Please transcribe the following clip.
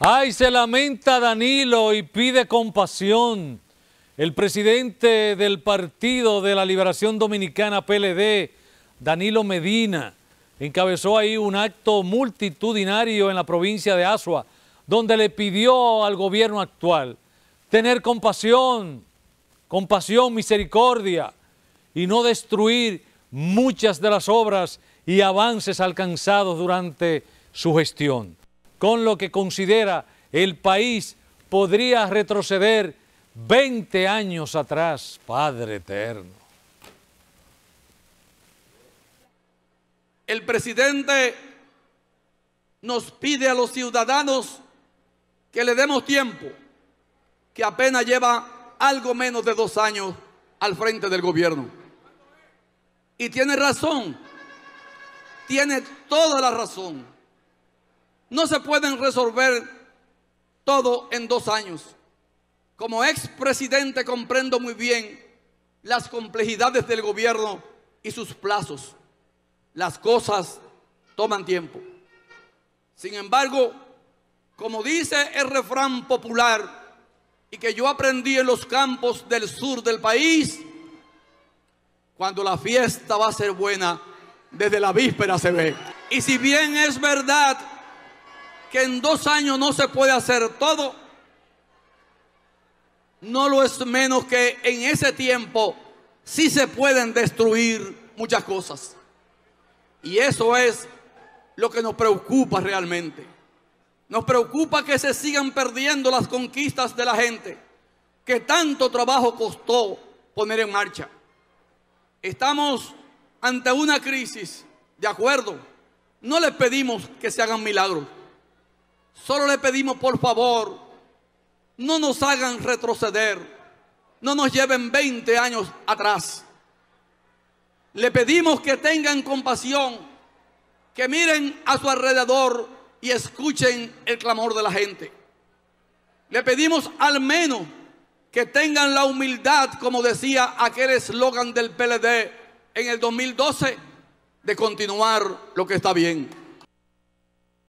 Ay, se lamenta Danilo y pide compasión. El presidente del Partido de la Liberación Dominicana, PLD, Danilo Medina, encabezó ahí un acto multitudinario en la provincia de Asua, donde le pidió al gobierno actual tener compasión, compasión, misericordia, y no destruir muchas de las obras y avances alcanzados durante su gestión con lo que considera el país podría retroceder 20 años atrás, Padre Eterno. El presidente nos pide a los ciudadanos que le demos tiempo, que apenas lleva algo menos de dos años al frente del gobierno. Y tiene razón, tiene toda la razón. No se pueden resolver todo en dos años. Como expresidente comprendo muy bien las complejidades del gobierno y sus plazos. Las cosas toman tiempo. Sin embargo, como dice el refrán popular y que yo aprendí en los campos del sur del país, cuando la fiesta va a ser buena, desde la víspera se ve. Y si bien es verdad que en dos años no se puede hacer todo, no lo es menos que en ese tiempo sí se pueden destruir muchas cosas. Y eso es lo que nos preocupa realmente. Nos preocupa que se sigan perdiendo las conquistas de la gente, que tanto trabajo costó poner en marcha. Estamos ante una crisis, de acuerdo. No le pedimos que se hagan milagros. Solo le pedimos, por favor, no nos hagan retroceder, no nos lleven 20 años atrás. Le pedimos que tengan compasión, que miren a su alrededor y escuchen el clamor de la gente. Le pedimos al menos que tengan la humildad, como decía aquel eslogan del PLD en el 2012, de continuar lo que está bien.